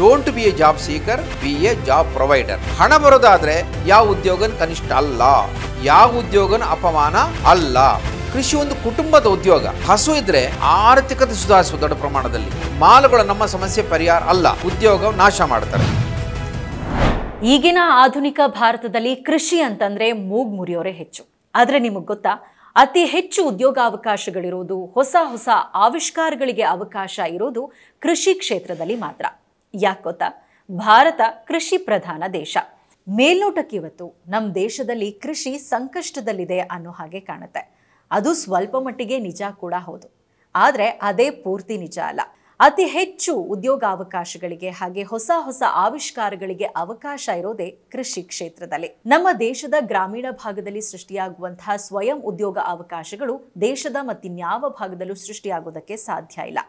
don't be a job seeker be a job provider ಹಣ ಬರೋದಾದ್ರೆ ಯಾವ ಉದ್ಯೋಗನ ಕನಿಷ್ಠ ಅಲ್ಲ ಯಾವ ಉದ್ಯೋಗನ ಅಪಮಾನ ಅಲ್ಲ ಕೃಷಿ ಒಂದು ಕುಟುಂಬದ ಉದ್ಯೋಗ ಹಸು ಇದ್ರೆ ಆರ್ಥಿಕತೆ ಸುಧಾರಿಸುವ ದೊಡ್ಡ ಪ್ರಮಾಣದಲ್ಲಿ ಮಾಲುಗಳು ನಮ್ಮ ಸಮಸ್ಯೆ ಪರಿಹಾರ ಅಲ್ಲ ಉದ್ಯೋಗ ನಾಶ ಮಾಡ್ತಾರೆ ಈಗಿನ ಆಧುನಿಕ ಭಾರತದಲ್ಲಿ ಕೃಷಿ ಅಂತಂದ್ರೆ ಮೂಗ್ ಮುರಿಯೋರೆ ಹೆಚ್ಚು ಆದ್ರೆ ನಿಮಗೆ ಗೊತ್ತಾ ಅತಿ ಹೆಚ್ಚು ಉದ್ಯೋಗಾವಕಾಶಗಳಿರೋದು ಹೊಸ ಹೊಸ ಆವಿಷ್ಕಾರಗಳಿಗೆ ಅವಕಾಶ ಇರೋದು ಕೃಷಿ ಕ್ಷೇತ್ರದಲ್ಲಿ ಮಾತ್ರ ಯಾಕೋತ ಭಾರತ ಕೃಷಿ ಪ್ರಧಾನ ದೇಶ ಮೇಲ್ನೋಟಕ್ಕೆ ಇವತ್ತು ನಮ್ಮ ದೇಶದಲ್ಲಿ ಕೃಷಿ ಸಂಕಷ್ಟದಲ್ಲಿದೆ ಅನ್ನೋ ಹಾಗೆ ಕಾಣುತ್ತೆ ಅದು ಸ್ವಲ್ಪ ಮಟ್ಟಿಗೆ ನಿಜ ಕೂಡ ಹೌದು ಆದರೆ ಅದೇ ಪೂರ್ತಿ ನಿಜ ಅಲ್ಲ ಅತಿ ಹೆಚ್ಚು ಉದ್ಯೋಗಾವಕಾಶಗಳಿಗೆ ಹಾಗೆ ಹೊಸ ಹೊಸ ಆವಿಷ್ಕಾರಗಳಿಗೆ ಅವಕಾಶ ಇರೋದೇ ಕೃಷಿ ಕ್ಷೇತ್ರದಲ್ಲಿ ನಮ್ಮ ದೇಶದ ಗ್ರಾಮೀಣ ಭಾಗದಲ್ಲಿ ಸೃಷ್ಟಿಯಾಗುವಂತಹ ಸ್ವಯಂ ಉದ್ಯೋಗ ಅವಕಾಶಗಳು ದೇಶದ ಮತ್ತಿನ್ಯಾವ ಭಾಗದಲ್ಲೂ ಸೃಷ್ಟಿಯಾಗೋದಕ್ಕೆ ಸಾಧ್ಯ ಇಲ್ಲ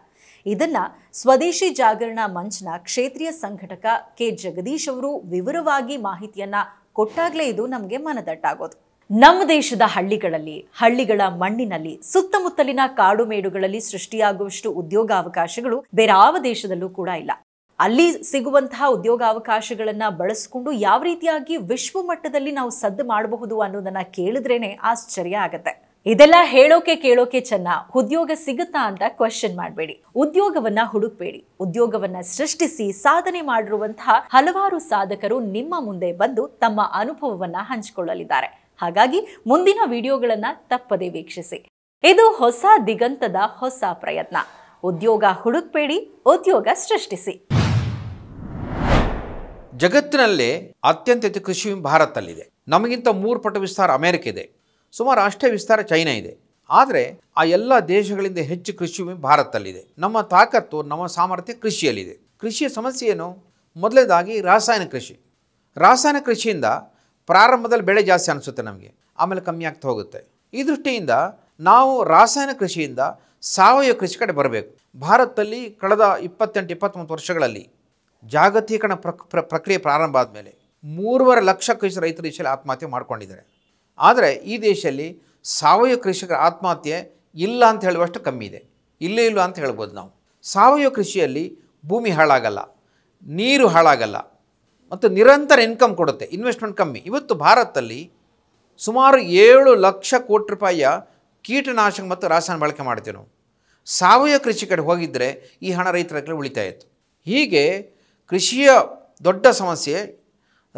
ಇದನ್ನ ಸ್ವದೇಶಿ ಜಾಗರಣ ಮಂಚ್ನ ಕ್ಷೇತ್ರೀಯ ಸಂಘಟಕ ಕೆ ಜಗದೀಶ್ ಅವರು ವಿವರವಾಗಿ ಮಾಹಿತಿಯನ್ನ ಕೊಟ್ಟಾಗಲೇ ಇದು ನಮಗೆ ಮನದಟ್ಟಾಗೋದು ನಮ್ಮ ದೇಶದ ಹಳ್ಳಿಗಳಲ್ಲಿ ಹಳ್ಳಿಗಳ ಮಣ್ಣಿನಲ್ಲಿ ಸುತ್ತಮುತ್ತಲಿನ ಕಾಡು ಮೇಡುಗಳಲ್ಲಿ ಸೃಷ್ಟಿಯಾಗುವಷ್ಟು ಉದ್ಯೋಗಾವಕಾಶಗಳು ಬೇರಾವ ದೇಶದಲ್ಲೂ ಕೂಡ ಇಲ್ಲ ಅಲ್ಲಿ ಸಿಗುವಂತಹ ಉದ್ಯೋಗಾವಕಾಶಗಳನ್ನ ಬಳಸಿಕೊಂಡು ಯಾವ ರೀತಿಯಾಗಿ ವಿಶ್ವ ಮಟ್ಟದಲ್ಲಿ ನಾವು ಸದ್ದು ಮಾಡಬಹುದು ಅನ್ನೋದನ್ನ ಕೇಳಿದ್ರೇನೆ ಆಶ್ಚರ್ಯ ಆಗತ್ತೆ ಇದೆಲ್ಲ ಹೇಳೋಕೆ ಕೇಳೋಕೆ ಚೆನ್ನ ಉದ್ಯೋಗ ಸಿಗುತ್ತಾ ಅಂತ ಕ್ವಶನ್ ಮಾಡಬೇಡಿ ಉದ್ಯೋಗವನ್ನ ಹುಡುಕ್ಬೇಡಿ ಉದ್ಯೋಗವನ್ನ ಸೃಷ್ಟಿಸಿ ಸಾಧನೆ ಮಾಡಿರುವಂತಹ ಹಲವಾರು ಸಾಧಕರು ನಿಮ್ಮ ಮುಂದೆ ಬಂದು ತಮ್ಮ ಅನುಭವವನ್ನ ಹಂಚಿಕೊಳ್ಳಲಿದ್ದಾರೆ ಹಾಗಾಗಿ ಮುಂದಿನ ವಿಡಿಯೋಗಳನ್ನ ತಪ್ಪದೇ ವೀಕ್ಷಿಸಿ ಇದು ಹೊಸ ದಿಗಂತದ ಹೊಸ ಪ್ರಯತ್ನ ಉದ್ಯೋಗ ಹುಡುಕ್ಬೇಡಿ ಉದ್ಯೋಗ ಸೃಷ್ಟಿಸಿ ಜಗತ್ತಿನಲ್ಲೇ ಅತ್ಯಂತ ಕೃಷಿ ಭಾರತಲ್ಲಿದೆ ನಮಗಿಂತ ಮೂರು ಪಟ್ಟು ವಿಸ್ತಾರ ಅಮೆರಿಕ ಇದೆ ಸುಮಾರು ಅಷ್ಟೇ ವಿಸ್ತಾರ ಚೈನಾ ಇದೆ ಆದರೆ ಆ ಎಲ್ಲ ದೇಶಗಳಿಂದ ಹೆಚ್ಚು ಕೃಷಿ ಭೂಮಿ ಭಾರತದಲ್ಲಿದೆ ನಮ್ಮ ತಾಕತ್ತು ನಮ್ಮ ಸಾಮರ್ಥ್ಯ ಕೃಷಿಯಲ್ಲಿದೆ ಕೃಷಿಯ ಸಮಸ್ಯೆ ಏನು ಮೊದಲನೇದಾಗಿ ರಾಸಾಯನಿಕ ಕೃಷಿ ರಾಸಾಯನಿಕ ಕೃಷಿಯಿಂದ ಪ್ರಾರಂಭದಲ್ಲಿ ಬೆಳೆ ಜಾಸ್ತಿ ಅನಿಸುತ್ತೆ ನಮಗೆ ಆಮೇಲೆ ಕಮ್ಮಿ ಆಗ್ತಾ ಹೋಗುತ್ತೆ ಈ ದೃಷ್ಟಿಯಿಂದ ನಾವು ರಾಸಾಯನಿಕ ಕೃಷಿಯಿಂದ ಸಾವಯವ ಕೃಷಿ ಕಡೆ ಬರಬೇಕು ಭಾರತದಲ್ಲಿ ಕಳೆದ ಇಪ್ಪತ್ತೆಂಟು ಇಪ್ಪತ್ತೊಂಬತ್ತು ವರ್ಷಗಳಲ್ಲಿ ಜಾಗತೀಕರಣ ಪ್ರಕ್ರಿಯೆ ಪ್ರಾರಂಭ ಆದಮೇಲೆ ಮೂರುವರೆ ಲಕ್ಷ ಕೃಷಿ ರೈತರು ಈ ಆತ್ಮಹತ್ಯೆ ಮಾಡ್ಕೊಂಡಿದ್ದಾರೆ ಆದರೆ ಈ ದೇಶದಲ್ಲಿ ಸಾವಯವ ಕೃಷಿಕರ ಆತ್ಮಹತ್ಯೆ ಇಲ್ಲ ಅಂತ ಹೇಳುವಷ್ಟು ಕಮ್ಮಿ ಇದೆ ಇಲ್ಲೇ ಇಲ್ಲ ಅಂತ ಹೇಳ್ಬೋದು ನಾವು ಸಾವಯವ ಕೃಷಿಯಲ್ಲಿ ಭೂಮಿ ಹಾಳಾಗಲ್ಲ ನೀರು ಹಾಳಾಗಲ್ಲ ಮತ್ತು ನಿರಂತರ ಇನ್ಕಮ್ ಕೊಡುತ್ತೆ ಇನ್ವೆಸ್ಟ್ಮೆಂಟ್ ಕಮ್ಮಿ ಇವತ್ತು ಭಾರತದಲ್ಲಿ ಸುಮಾರು ಏಳು ಲಕ್ಷ ಕೋಟಿ ರೂಪಾಯಿಯ ಕೀಟನಾಶಕ ಮತ್ತು ರಾಸಾಯನ ಬಳಕೆ ಮಾಡ್ತೀವಿ ನಾವು ಸಾವಯವ ಕೃಷಿ ಕಡೆ ಹೋಗಿದ್ದರೆ ಈ ಹಣ ರೈತರ ಕಡೆ ಉಳಿತಾಯಿತು ಹೀಗೆ ಕೃಷಿಯ ದೊಡ್ಡ ಸಮಸ್ಯೆ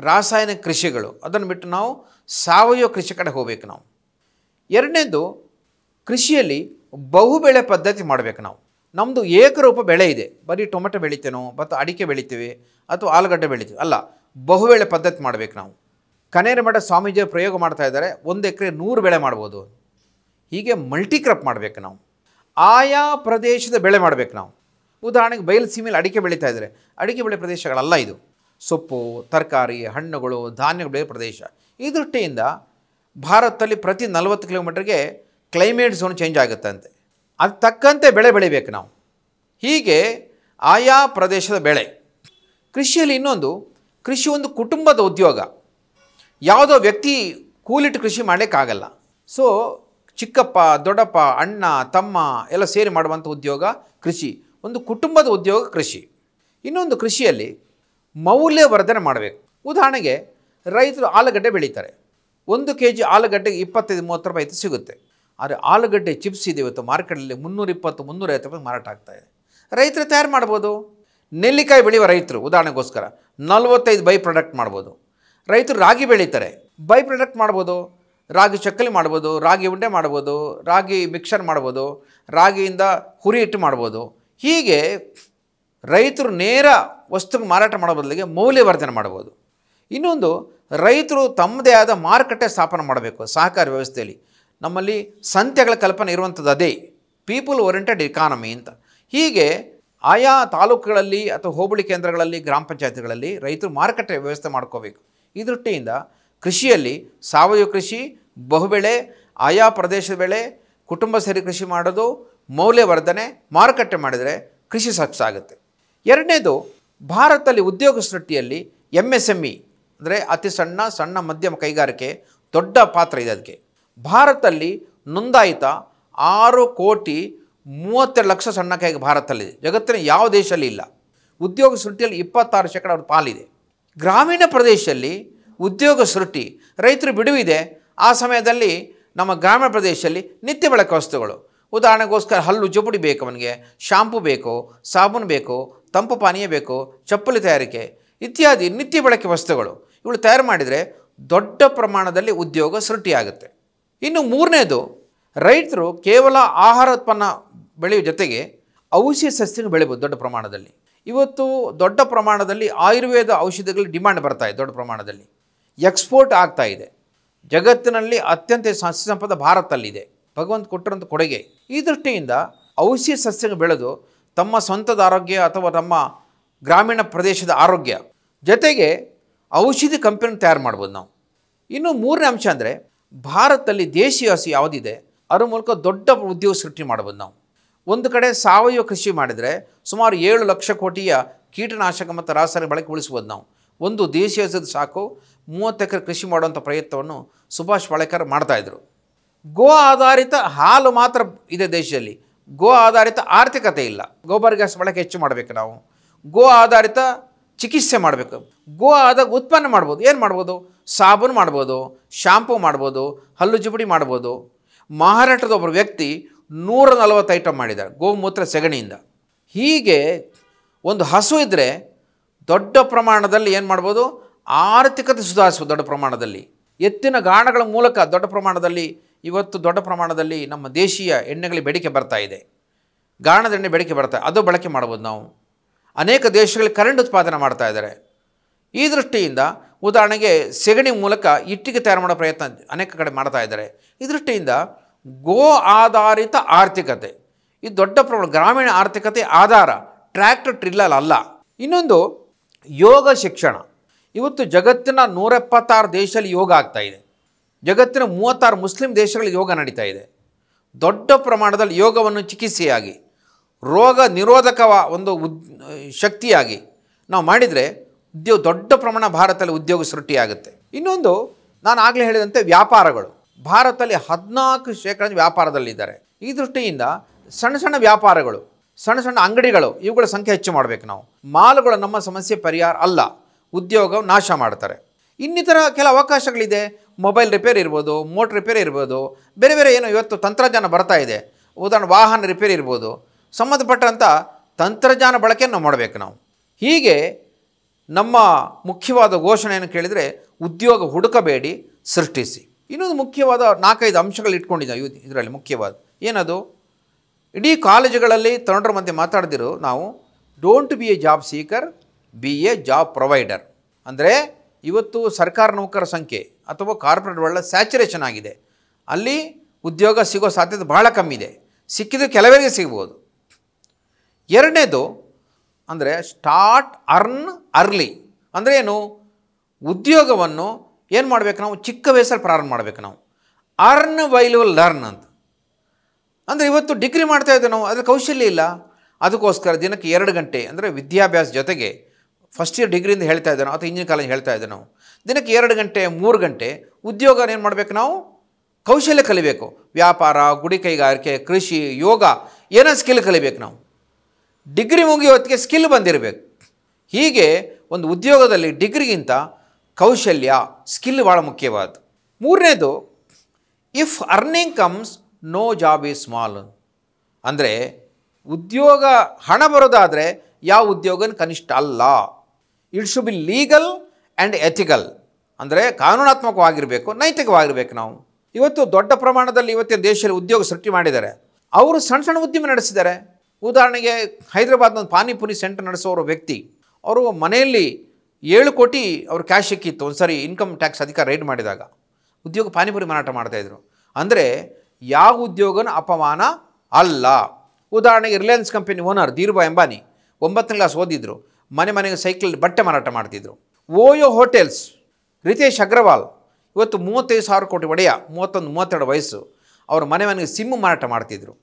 ರಾಸಾಯನಿಕ ಕೃಷಿಗಳು ಅದನ್ನು ಬಿಟ್ಟು ನಾವು ಸಾವಯವ ಕೃಷಿ ಕಡೆ ಹೋಗ್ಬೇಕು ನಾವು ಎರಡನೇದು ಕೃಷಿಯಲ್ಲಿ ಬಹು ಬೆಳೆ ಪದ್ಧತಿ ಮಾಡಬೇಕು ನಾವು ನಮ್ಮದು ಏಕರೂಪ ಬೆಳೆ ಇದೆ ಬರೀ ಟೊಮೆಟೊ ಬೆಳಿತೇನೋ ಮತ್ತು ಅಡಿಕೆ ಬೆಳಿತೀವಿ ಅಥವಾ ಆಲೂಗಡ್ಡೆ ಬೆಳಿತೀವಿ ಅಲ್ಲ ಬಹುಬೇಳೆ ಪದ್ಧತಿ ಮಾಡಬೇಕು ನಾವು ಮಠ ಸ್ವಾಮೀಜಿ ಪ್ರಯೋಗ ಮಾಡ್ತಾ ಇದ್ದಾರೆ ಒಂದು ಎಕರೆ ನೂರು ಬೆಳೆ ಮಾಡ್ಬೋದು ಹೀಗೆ ಮಲ್ಟಿಕ್ರಾಪ್ ಮಾಡಬೇಕು ನಾವು ಆಯಾ ಪ್ರದೇಶದ ಬೆಳೆ ಮಾಡಬೇಕು ನಾವು ಉದಾಹರಣೆಗೆ ಬಯಲು ಸೀಮೆಯಲ್ಲಿ ಅಡಿಕೆ ಬೆಳೀತಾ ಇದ್ದಾರೆ ಅಡಿಕೆ ಬೆಳೆ ಪ್ರದೇಶಗಳಲ್ಲ ಇದು ಸೊಪ್ಪು ತರಕಾರಿ ಹಣ್ಣುಗಳು ಧಾನ್ಯಗಳು ಪ್ರದೇಶ ಈ ದೃಷ್ಟಿಯಿಂದ ಭಾರತದಲ್ಲಿ ಪ್ರತಿ ನಲವತ್ತು ಕಿಲೋಮೀಟರ್ಗೆ ಕ್ಲೈಮೇಟ್ ಝೋನ್ ಚೇಂಜ್ ಆಗುತ್ತಂತೆ ಅದು ತಕ್ಕಂತೆ ಬೆಳೆ ಬೆಳಿಬೇಕು ನಾವು ಹೀಗೆ ಆಯಾ ಪ್ರದೇಶದ ಬೆಳೆ ಕೃಷಿಯಲ್ಲಿ ಇನ್ನೊಂದು ಕೃಷಿ ಒಂದು ಕುಟುಂಬದ ಉದ್ಯೋಗ ಯಾವುದೋ ವ್ಯಕ್ತಿ ಕೂಲಿಟ್ಟು ಕೃಷಿ ಮಾಡಲಿಕ್ಕಾಗಲ್ಲ ಸೊ ಚಿಕ್ಕಪ್ಪ ದೊಡ್ಡಪ್ಪ ಅಣ್ಣ ತಮ್ಮ ಎಲ್ಲ ಸೇರಿ ಮಾಡುವಂಥ ಉದ್ಯೋಗ ಕೃಷಿ ಒಂದು ಕುಟುಂಬದ ಉದ್ಯೋಗ ಕೃಷಿ ಇನ್ನೊಂದು ಕೃಷಿಯಲ್ಲಿ ಮೌಲ್ಯವರ್ಧನೆ ಮಾಡಬೇಕು ಉದಾಹರಣೆಗೆ ರೈತರು ಆಲೂಗಡ್ಡೆ ಬೆಳೀತಾರೆ ಒಂದು ಕೆ ಜಿ ಆಲೂಗಡ್ಡೆಗೆ ಇಪ್ಪತ್ತೈದು ಮೂವತ್ತು ರೂಪಾಯಿ ಸಿಗುತ್ತೆ ಆದರೆ ಆಲೂಗಡ್ಡೆ ಚಿಪ್ಸ್ ಇದೆ ಇವತ್ತು ಮಾರ್ಕೆಟಲ್ಲಿ ಮುನ್ನೂರಿಪ್ಪತ್ತು ಮುನ್ನೂರೈವತ್ತು ರೂಪಾಯಿ ಮಾರಾಟ ಆಗ್ತಾಯಿದೆ ರೈತರು ತಯಾರು ಮಾಡ್ಬೋದು ನೆಲ್ಲಿಕಾಯಿ ಬೆಳೆಯುವ ರೈತರು ಉದಾಹರಣೆಗೋಸ್ಕರ ನಲ್ವತ್ತೈದು ಬೈ ಪ್ರಾಡಕ್ಟ್ ಮಾಡ್ಬೋದು ರೈತರು ರಾಗಿ ಬೆಳೀತಾರೆ ಬೈ ಪ್ರಾಡಕ್ಟ್ ಮಾಡ್ಬೋದು ರಾಗಿ ಚಕ್ಕಲಿ ಮಾಡ್ಬೋದು ರಾಗಿ ಉಂಡೆ ಮಾಡ್ಬೋದು ರಾಗಿ ಮಿಕ್ಸರ್ ಮಾಡ್ಬೋದು ರಾಗಿಯಿಂದ ಹುರಿ ಹಿಟ್ಟು ಮಾಡ್ಬೋದು ಹೀಗೆ ರೈತರು ನೇರ ವಸ್ತು ಮಾರಾಟ ಮಾಡೋ ಬದಲಿಗೆ ಮೌಲ್ಯವರ್ಧನೆ ಮಾಡ್ಬೋದು ಇನ್ನೊಂದು ರೈತರು ತಮ್ಮದೇ ಆದ ಮಾರುಕಟ್ಟೆ ಸ್ಥಾಪನೆ ಮಾಡಬೇಕು ಸಹಕಾರ ವ್ಯವಸ್ಥೆಯಲ್ಲಿ ನಮ್ಮಲ್ಲಿ ಸಂತೆಗಳ ಕಲ್ಪನೆ ಇರುವಂಥದ್ದು ಅದೇ ಪೀಪಲ್ ಓರಿಯೆಂಟೆಡ್ ಇಕಾನಮಿ ಅಂತ ಹೀಗೆ ಆಯಾ ತಾಲೂಕುಗಳಲ್ಲಿ ಅಥವಾ ಹೋಬಳಿ ಕೇಂದ್ರಗಳಲ್ಲಿ ಗ್ರಾಮ ಪಂಚಾಯತ್ಗಳಲ್ಲಿ ರೈತರು ಮಾರುಕಟ್ಟೆ ವ್ಯವಸ್ಥೆ ಮಾಡ್ಕೋಬೇಕು ಈ ದೃಷ್ಟಿಯಿಂದ ಕೃಷಿಯಲ್ಲಿ ಸಾವಯವ ಕೃಷಿ ಬಹುಬೆಳೆ ಆಯಾ ಪ್ರದೇಶದ ಬೆಳೆ ಕುಟುಂಬ ಸೇರಿ ಕೃಷಿ ಮಾಡೋದು ಮೌಲ್ಯವರ್ಧನೆ ಮಾರುಕಟ್ಟೆ ಮಾಡಿದರೆ ಕೃಷಿ ಸಕ್ಸಾಗುತ್ತೆ ಎರಡನೇದು ಭಾರತದಲ್ಲಿ ಉದ್ಯೋಗ ಸೃಷ್ಟಿಯಲ್ಲಿ M S M E e, ಅಂದರೆ ಅತಿ ಸಣ್ಣ ಸಣ್ಣ ಮಧ್ಯಮ ಕೈಗಾರಿಕೆ ದೊಡ್ಡ ಪಾತ್ರ ಇದೆ ಅದಕ್ಕೆ ಭಾರತದಲ್ಲಿ ನೋಂದಾಯಿತ ಆರು ಕೋಟಿ ಮೂವತ್ತೆರಡು ಲಕ್ಷ ಸಣ್ಣ ಕೈಗೆ ಭಾರತದಲ್ಲಿದೆ ಜಗತ್ತಿನ ಯಾವ ದೇಶದಲ್ಲಿ ಇಲ್ಲ ಉದ್ಯೋಗ ಸೃಷ್ಟಿಯಲ್ಲಿ ಇಪ್ಪತ್ತಾರು ಶೇಕಡ ಅವ್ರ ಪಾಲಿದೆ ಗ್ರಾಮೀಣ ಪ್ರದೇಶದಲ್ಲಿ ಉದ್ಯೋಗ ಸೃಷ್ಟಿ ರೈತರು ಬಿಡುವಿದೆ ಆ ಸಮಯದಲ್ಲಿ ನಮ್ಮ ಗ್ರಾಮೀಣ ಪ್ರದೇಶದಲ್ಲಿ ನಿತ್ಯ ಬಳಕೆ ವಸ್ತುಗಳು ಉದಾಹರಣೆಗೋಸ್ಕರ ಹಲ್ಲು ಜುಪುಡಿ ಬೇಕು ಅವನಿಗೆ ಶಾಂಪು ಬೇಕು ಸಾಬೂನು ಬೇಕು ತಂಪು ಪಾನೀಯ ಬೇಕು ಚಪ್ಪಲಿ ತಯಾರಿಕೆ ಇತ್ಯಾದಿ ನಿತ್ಯ ಬಳಕೆ ವಸ್ತುಗಳು ಇವಳು ತಯಾರು ಮಾಡಿದರೆ ದೊಡ್ಡ ಪ್ರಮಾಣದಲ್ಲಿ ಉದ್ಯೋಗ ಸೃಷ್ಟಿಯಾಗುತ್ತೆ ಇನ್ನು ಮೂರನೇದು ರೈತರು ಕೇವಲ ಆಹಾರ ಉತ್ಪನ್ನ ಬೆಳೆಯುವ ಜೊತೆಗೆ ಔಷಧಿ ಸಸ್ಯನ ಬೆಳೆಯಬಹುದು ದೊಡ್ಡ ಪ್ರಮಾಣದಲ್ಲಿ ಇವತ್ತು ದೊಡ್ಡ ಪ್ರಮಾಣದಲ್ಲಿ ಆಯುರ್ವೇದ ಔಷಧಿಗಳ ಡಿಮ್ಯಾಂಡ್ ಇದೆ ದೊಡ್ಡ ಪ್ರಮಾಣದಲ್ಲಿ ಎಕ್ಸ್ಪೋರ್ಟ್ ಆಗ್ತಾ ಇದೆ ಜಗತ್ತಿನಲ್ಲಿ ಅತ್ಯಂತ ಸಸ್ಯ ಸಂಪದ ಭಾರತದಲ್ಲಿದೆ ಭಗವಂತ ಕೊಟ್ಟಿರೋಂಥ ಕೊಡುಗೆ ಈ ದೃಷ್ಟಿಯಿಂದ ಔಷಧಿ ಸಸ್ಯಗಳು ಬೆಳೆದು ತಮ್ಮ ಸ್ವಂತದ ಆರೋಗ್ಯ ಅಥವಾ ನಮ್ಮ ಗ್ರಾಮೀಣ ಪ್ರದೇಶದ ಆರೋಗ್ಯ ಜೊತೆಗೆ ಔಷಧಿ ಕಂಪನಿ ತಯಾರು ಮಾಡ್ಬೋದು ನಾವು ಇನ್ನು ಮೂರನೇ ಅಂಶ ಅಂದರೆ ಭಾರತದಲ್ಲಿ ದೇಶಿ ಹಸಿ ಯಾವುದಿದೆ ಅದರ ಮೂಲಕ ದೊಡ್ಡ ಉದ್ಯೋಗ ಸೃಷ್ಟಿ ಮಾಡ್ಬೋದು ನಾವು ಒಂದು ಕಡೆ ಸಾವಯವ ಕೃಷಿ ಮಾಡಿದರೆ ಸುಮಾರು ಏಳು ಲಕ್ಷ ಕೋಟಿಯ ಕೀಟನಾಶಕ ಮತ್ತು ರಾಸಾಯನಿಕ ಬಳಕೆ ಉಳಿಸ್ಬೋದು ನಾವು ಒಂದು ದೇಶಿ ಹಸಿದ ಸಾಕು ಮೂವತ್ತು ಎಕರೆ ಕೃಷಿ ಮಾಡುವಂಥ ಪ್ರಯತ್ನವನ್ನು ಸುಭಾಷ್ ವಾಳೇಕರ್ ಮಾಡ್ತಾಯಿದ್ರು ಗೋ ಆಧಾರಿತ ಹಾಲು ಮಾತ್ರ ಇದೆ ದೇಶದಲ್ಲಿ ಗೋ ಆಧಾರಿತ ಆರ್ಥಿಕತೆ ಇಲ್ಲ ಗೋಬರ್ ಗ್ಯಾಸ್ ಬಳಕೆ ಹೆಚ್ಚು ಮಾಡಬೇಕು ನಾವು ಗೋ ಆಧಾರಿತ ಚಿಕಿತ್ಸೆ ಮಾಡಬೇಕು ಗೋ ಆದ ಉತ್ಪನ್ನ ಮಾಡ್ಬೋದು ಏನು ಮಾಡ್ಬೋದು ಸಾಬೂನು ಮಾಡ್ಬೋದು ಶಾಂಪೂ ಮಾಡ್ಬೋದು ಹಲ್ಲು ಜುಬುಡಿ ಮಾಡ್ಬೋದು ಮಹಾರಾಷ್ಟ್ರದ ಒಬ್ಬರು ವ್ಯಕ್ತಿ ನೂರ ನಲವತ್ತು ಐಟಮ್ ಮಾಡಿದ್ದಾರೆ ಗೋಮೂತ್ರ ಸೆಗಣಿಯಿಂದ ಹೀಗೆ ಒಂದು ಹಸು ಇದ್ದರೆ ದೊಡ್ಡ ಪ್ರಮಾಣದಲ್ಲಿ ಏನು ಮಾಡ್ಬೋದು ಆರ್ಥಿಕತೆ ಸುಧಾರಿಸ್ಬೋದು ದೊಡ್ಡ ಪ್ರಮಾಣದಲ್ಲಿ ಎತ್ತಿನ ಗಾಣಗಳ ಮೂಲಕ ದೊಡ್ಡ ಪ್ರಮಾಣದಲ್ಲಿ ಇವತ್ತು ದೊಡ್ಡ ಪ್ರಮಾಣದಲ್ಲಿ ನಮ್ಮ ದೇಶೀಯ ಎಣ್ಣೆಗಳಿಗೆ ಬೇಡಿಕೆ ಬರ್ತಾ ಇದೆ ಗಾಣದ ಎಣ್ಣೆ ಬೇಡಿಕೆ ಬರ್ತಾ ಅದು ಬಳಕೆ ಮಾಡ್ಬೋದು ನಾವು ಅನೇಕ ದೇಶಗಳಲ್ಲಿ ಕರೆಂಟ್ ಉತ್ಪಾದನೆ ಮಾಡ್ತಾ ಇದ್ದಾರೆ ಈ ದೃಷ್ಟಿಯಿಂದ ಉದಾಹರಣೆಗೆ ಸೆಗಣಿ ಮೂಲಕ ಇಟ್ಟಿಗೆ ತಯಾರು ಮಾಡೋ ಪ್ರಯತ್ನ ಅನೇಕ ಕಡೆ ಮಾಡ್ತಾ ಇದ್ದಾರೆ ಈ ದೃಷ್ಟಿಯಿಂದ ಗೋ ಆಧಾರಿತ ಆರ್ಥಿಕತೆ ಇದು ದೊಡ್ಡ ಪ್ರಮಾಣ ಗ್ರಾಮೀಣ ಆರ್ಥಿಕತೆ ಆಧಾರ ಟ್ರ್ಯಾಕ್ಟರ್ ಟ್ರಿಲ್ಲಲ್ ಅಲ್ಲ ಇನ್ನೊಂದು ಯೋಗ ಶಿಕ್ಷಣ ಇವತ್ತು ಜಗತ್ತಿನ ಎಪ್ಪತ್ತಾರು ದೇಶದಲ್ಲಿ ಯೋಗ ಆಗ್ತಾ ಇದೆ ಜಗತ್ತಿನ ಮೂವತ್ತಾರು ಮುಸ್ಲಿಂ ದೇಶಗಳಲ್ಲಿ ಯೋಗ ನಡೀತಾ ಇದೆ ದೊಡ್ಡ ಪ್ರಮಾಣದಲ್ಲಿ ಯೋಗವನ್ನು ಚಿಕಿತ್ಸೆಯಾಗಿ ರೋಗ ನಿರೋಧಕವ ಒಂದು ಉದ್ ಶಕ್ತಿಯಾಗಿ ನಾವು ಮಾಡಿದರೆ ಉದ್ಯೋಗ ದೊಡ್ಡ ಪ್ರಮಾಣ ಭಾರತದಲ್ಲಿ ಉದ್ಯೋಗ ಸೃಷ್ಟಿಯಾಗುತ್ತೆ ಇನ್ನೊಂದು ನಾನು ಆಗಲೇ ಹೇಳಿದಂತೆ ವ್ಯಾಪಾರಗಳು ಭಾರತದಲ್ಲಿ ಹದಿನಾಲ್ಕು ಶೇಕಡ ವ್ಯಾಪಾರದಲ್ಲಿದ್ದಾರೆ ಈ ದೃಷ್ಟಿಯಿಂದ ಸಣ್ಣ ಸಣ್ಣ ವ್ಯಾಪಾರಗಳು ಸಣ್ಣ ಸಣ್ಣ ಅಂಗಡಿಗಳು ಇವುಗಳ ಸಂಖ್ಯೆ ಹೆಚ್ಚು ಮಾಡಬೇಕು ನಾವು ಮಾಲುಗಳು ನಮ್ಮ ಸಮಸ್ಯೆ ಪರಿಹಾರ ಅಲ್ಲ ಉದ್ಯೋಗ ನಾಶ ಮಾಡ್ತಾರೆ ಇನ್ನಿತರ ಕೆಲ ಅವಕಾಶಗಳಿದೆ ಮೊಬೈಲ್ ರಿಪೇರ್ ಇರ್ಬೋದು ಮೋಟ್ರ್ ರಿಪೇರ್ ಇರ್ಬೋದು ಬೇರೆ ಬೇರೆ ಏನು ಇವತ್ತು ತಂತ್ರಜ್ಞಾನ ಬರ್ತಾ ಇದೆ ಉದಾಹರಣೆ ವಾಹನ ರಿಪೇರಿ ಇರ್ಬೋದು ಸಂಬಂಧಪಟ್ಟಂಥ ತಂತ್ರಜ್ಞಾನ ಬಳಕೆಯನ್ನು ಮಾಡಬೇಕು ನಾವು ಹೀಗೆ ನಮ್ಮ ಮುಖ್ಯವಾದ ಘೋಷಣೆಯನ್ನು ಕೇಳಿದರೆ ಉದ್ಯೋಗ ಹುಡುಕಬೇಡಿ ಸೃಷ್ಟಿಸಿ ಇನ್ನೊಂದು ಮುಖ್ಯವಾದ ನಾಲ್ಕೈದು ಅಂಶಗಳು ಇಟ್ಕೊಂಡಿದ್ದಾವೆ ಇದರಲ್ಲಿ ಮುಖ್ಯವಾದ ಏನದು ಇಡೀ ಕಾಲೇಜುಗಳಲ್ಲಿ ತಗೊಂಡ್ರ ಮಧ್ಯೆ ಮಾತಾಡಿದಿರು ನಾವು don't be a job seeker be a job provider ಅಂದರೆ ಇವತ್ತು ಸರ್ಕಾರ ನೌಕರ ಸಂಖ್ಯೆ ಅಥವಾ ಕಾರ್ಪೊರೇಟ್ ಒಳ್ಳೆ ಸ್ಯಾಚುರೇಷನ್ ಆಗಿದೆ ಅಲ್ಲಿ ಉದ್ಯೋಗ ಸಿಗೋ ಸಾಧ್ಯತೆ ಭಾಳ ಕಮ್ಮಿ ಇದೆ ಸಿಕ್ಕಿದ್ರೆ ಕೆಲವರಿಗೆ ಸಿಗ್ಬೋದು ಎರಡನೇದು ಅಂದರೆ ಸ್ಟಾರ್ಟ್ ಅರ್ನ್ ಅರ್ಲಿ ಅಂದರೆ ಏನು ಉದ್ಯೋಗವನ್ನು ಏನು ಮಾಡಬೇಕು ನಾವು ಚಿಕ್ಕ ವಯಸ್ಸಲ್ಲಿ ಪ್ರಾರಂಭ ಮಾಡಬೇಕು ನಾವು ಅರ್ನ್ ವೈಲು ಲರ್ನ್ ಅಂತ ಅಂದರೆ ಇವತ್ತು ಡಿಗ್ರಿ ಮಾಡ್ತಾ ಇದ್ದೇವೆ ನಾವು ಅದರ ಕೌಶಲ್ಯ ಇಲ್ಲ ಅದಕ್ಕೋಸ್ಕರ ದಿನಕ್ಕೆ ಎರಡು ಗಂಟೆ ಅಂದರೆ ವಿದ್ಯಾಭ್ಯಾಸ ಜೊತೆಗೆ ಫಸ್ಟ್ ಇಯರ್ ಡಿಗ್ರಿಯಿಂದ ಹೇಳ್ತಾ ಇದ್ದೆ ಅಥವಾ ಇಂಜಿನಿಯರ್ ಕಾಲೇಜ್ ಹೇಳ್ತಾ ಇದ್ದೆ ನಾವು ದಿನಕ್ಕೆ ಎರಡು ಗಂಟೆ ಮೂರು ಗಂಟೆ ಉದ್ಯೋಗ ಏನು ಮಾಡಬೇಕು ನಾವು ಕೌಶಲ್ಯ ಕಲಿಬೇಕು ವ್ಯಾಪಾರ ಗುಡಿ ಕೈಗಾರಿಕೆ ಕೃಷಿ ಯೋಗ ಏನೋ ಸ್ಕಿಲ್ ಕಲಿಬೇಕು ನಾವು ಡಿಗ್ರಿ ಮುಗಿಯೋತ್ತಿಗೆ ಸ್ಕಿಲ್ ಬಂದಿರಬೇಕು ಹೀಗೆ ಒಂದು ಉದ್ಯೋಗದಲ್ಲಿ ಡಿಗ್ರಿಗಿಂತ ಕೌಶಲ್ಯ ಸ್ಕಿಲ್ ಭಾಳ ಮುಖ್ಯವಾದ ಮೂರನೇದು if earning comes no job is small ಅಂದರೆ ಉದ್ಯೋಗ ಹಣ ಬರೋದಾದರೆ ಯಾವ ಉದ್ಯೋಗನ ಕನಿಷ್ಠ ಅಲ್ಲ ಇಟ್ ಶು ಬಿ ಲೀಗಲ್ ಆ್ಯಂಡ್ ಎಥಿಕಲ್ ಅಂದರೆ ಕಾನೂನಾತ್ಮಕವಾಗಿರಬೇಕು ನೈತಿಕವಾಗಿರಬೇಕು ನಾವು ಇವತ್ತು ದೊಡ್ಡ ಪ್ರಮಾಣದಲ್ಲಿ ಇವತ್ತಿನ ದೇಶದಲ್ಲಿ ಉದ್ಯೋಗ ಸೃಷ್ಟಿ ಮಾಡಿದ್ದಾರೆ ಅವರು ಸಣ್ಣ ಸಣ್ಣ ಉದ್ಯಮ ನಡೆಸಿದ್ದಾರೆ ಉದಾಹರಣೆಗೆ ಹೈದರಾಬಾದ್ನ ಪಾನಿಪುರಿ ಸೆಂಟರ್ ನಡೆಸುವವರು ವ್ಯಕ್ತಿ ಅವರು ಮನೆಯಲ್ಲಿ ಏಳು ಕೋಟಿ ಅವ್ರ ಕ್ಯಾಶ್ ಸಿಕ್ಕಿತ್ತು ಒಂದು ಸಾರಿ ಇನ್ಕಮ್ ಟ್ಯಾಕ್ಸ್ ಅಧಿಕಾರ ರೈಡ್ ಮಾಡಿದಾಗ ಉದ್ಯೋಗ ಪಾನಿಪುರಿ ಮಾರಾಟ ಮಾಡ್ತಾಯಿದ್ರು ಅಂದರೆ ಯಾವ ಉದ್ಯೋಗನ ಅಪಮಾನ ಅಲ್ಲ ಉದಾಹರಣೆಗೆ Reliance company owner Dhirubhai Ambani ಒಂಬತ್ತನೇ ಕ್ಲಾಸ್ ಓದಿದ್ರು ಮನೆ ಮನೆಗೆ ಸೈಕಲ್ ಬಟ್ಟೆ ಮಾರಾಟ ಮಾಡ್ತಿದ್ರು ಓಯೋ ಹೋಟೆಲ್ಸ್ ರಿತೇಶ್ ಅಗ್ರವಾಲ್ ಇವತ್ತು ಮೂವತ್ತೈದು ಸಾವಿರ ಕೋಟಿ ಒಡೆಯ ಮೂವತ್ತೊಂದು ಮೂವತ್ತೆರಡು ವಯಸ್ಸು ಅವರು ಮನೆ ಮನೆಗೆ ಸಿಮ್ಮು ಮಾರಾಟ ಮಾಡ್ತಿದ್ರು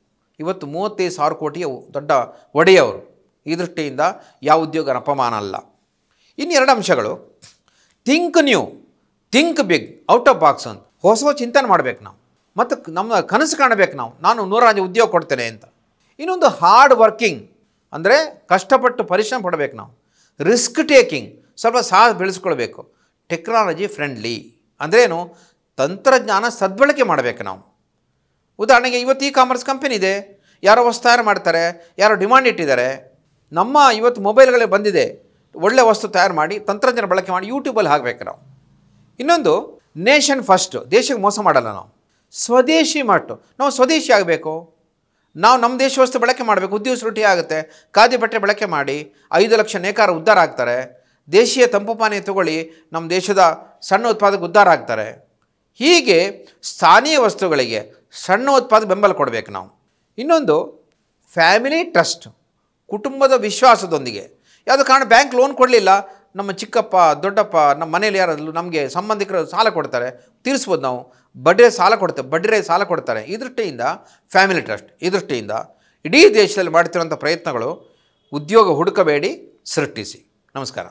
ಇವತ್ತು ಮೂವತ್ತೈದು ಸಾವಿರ ಕೋಟಿಯ ದೊಡ್ಡ ಒಡೆಯವರು ಈ ದೃಷ್ಟಿಯಿಂದ ಯಾವ ಉದ್ಯೋಗನ ಅಪಮಾನ ಅಲ್ಲ ಎರಡು ಅಂಶಗಳು think new think big out of box ಅಂತ ಹೊಸ ಚಿಂತನೆ ಮಾಡಬೇಕು ನಾವು ಮತ್ತು ನಮ್ಮ ಕನಸು ಕಾಣಬೇಕು ನಾವು ನಾನು ನೂರಾರು ಉದ್ಯೋಗ ಕೊಡ್ತೇನೆ ಅಂತ ಇನ್ನೊಂದು ಹಾರ್ಡ್ ವರ್ಕಿಂಗ್ ಅಂದರೆ ಕಷ್ಟಪಟ್ಟು ಪರಿಶ್ರಮ ಪಡಬೇಕು ನಾವು ರಿಸ್ಕ್ ಟೇಕಿಂಗ್ ಸ್ವಲ್ಪ ಸಾಹಸ ಬೆಳೆಸ್ಕೊಳ್ಬೇಕು ಟೆಕ್ನಾಲಜಿ ಫ್ರೆಂಡ್ಲಿ ಅಂದ್ರೇನು ತಂತ್ರಜ್ಞಾನ ಸದ್ಬಳಕೆ ಮಾಡಬೇಕು ನಾವು ಉದಾಹರಣೆಗೆ ಇವತ್ತು ಇ ಕಾಮರ್ಸ್ ಕಂಪೆನಿ ಇದೆ ಯಾರೋ ವಸ್ತು ತಯಾರು ಮಾಡ್ತಾರೆ ಯಾರೋ ಡಿಮ್ಯಾಂಡ್ ಇಟ್ಟಿದ್ದಾರೆ ನಮ್ಮ ಇವತ್ತು ಮೊಬೈಲ್ಗಳೇ ಬಂದಿದೆ ಒಳ್ಳೆ ವಸ್ತು ತಯಾರು ಮಾಡಿ ತಂತ್ರಜ್ಞಾನ ಬಳಕೆ ಮಾಡಿ ಯೂಟ್ಯೂಬಲ್ಲಿ ಹಾಕಬೇಕು ನಾವು ಇನ್ನೊಂದು ನೇಷನ್ ಫಸ್ಟು ದೇಶಕ್ಕೆ ಮೋಸ ಮಾಡಲ್ಲ ನಾವು ಸ್ವದೇಶಿ ಮಟ್ಟು ನಾವು ಸ್ವದೇಶಿ ಆಗಬೇಕು ನಾವು ನಮ್ಮ ದೇಶ ವಸ್ತು ಬಳಕೆ ಮಾಡಬೇಕು ಉದ್ಯೋಗ ಸೃಷ್ಟಿ ಆಗುತ್ತೆ ಖಾದಿ ಬಟ್ಟೆ ಬಳಕೆ ಮಾಡಿ ಐದು ಲಕ್ಷ ನೇಕಾರ ಉದ್ಧಾರ ಆಗ್ತಾರೆ ದೇಶೀಯ ತಂಪು ಪಾನೀಯ ತಗೊಳ್ಳಿ ನಮ್ಮ ದೇಶದ ಸಣ್ಣ ಉತ್ಪಾದಕ ಉದ್ಧಾರ ಆಗ್ತಾರೆ ಹೀಗೆ ಸ್ಥಾನೀಯ ವಸ್ತುಗಳಿಗೆ ಸಣ್ಣ ಉತ್ಪಾದಕ ಬೆಂಬಲ ಕೊಡಬೇಕು ನಾವು ಇನ್ನೊಂದು ಫ್ಯಾಮಿಲಿ ಟ್ರಸ್ಟ್ ಕುಟುಂಬದ ವಿಶ್ವಾಸದೊಂದಿಗೆ ಯಾವುದೋ ಕಾರಣ ಬ್ಯಾಂಕ್ ಲೋನ್ ಕೊಡಲಿಲ್ಲ ನಮ್ಮ ಚಿಕ್ಕಪ್ಪ ದೊಡ್ಡಪ್ಪ ನಮ್ಮ ಮನೇಲಿ ಯಾರಾದರೂ ನಮಗೆ ಸಂಬಂಧಿಕರು ಸಾಲ ಕೊಡ್ತಾರೆ ತೀರಿಸ್ಬೋದು ನಾವು ಬಡ್ಡಿ ಸಾಲ ಕೊಡ್ತೇವೆ ಬಡ್ಡಿ ಸಾಲ ಕೊಡ್ತಾರೆ ಈ ದೃಷ್ಟಿಯಿಂದ ಫ್ಯಾಮಿಲಿ ಟ್ರಸ್ಟ್ ಈ ದೃಷ್ಟಿಯಿಂದ ಇಡೀ ದೇಶದಲ್ಲಿ ಮಾಡ್ತಿರುವಂಥ ಪ್ರಯತ್ನಗಳು ಉದ್ಯೋಗ ಹುಡುಕಬೇಡಿ ಸೃಷ್ಟಿಸಿ ನಮಸ್ಕಾರ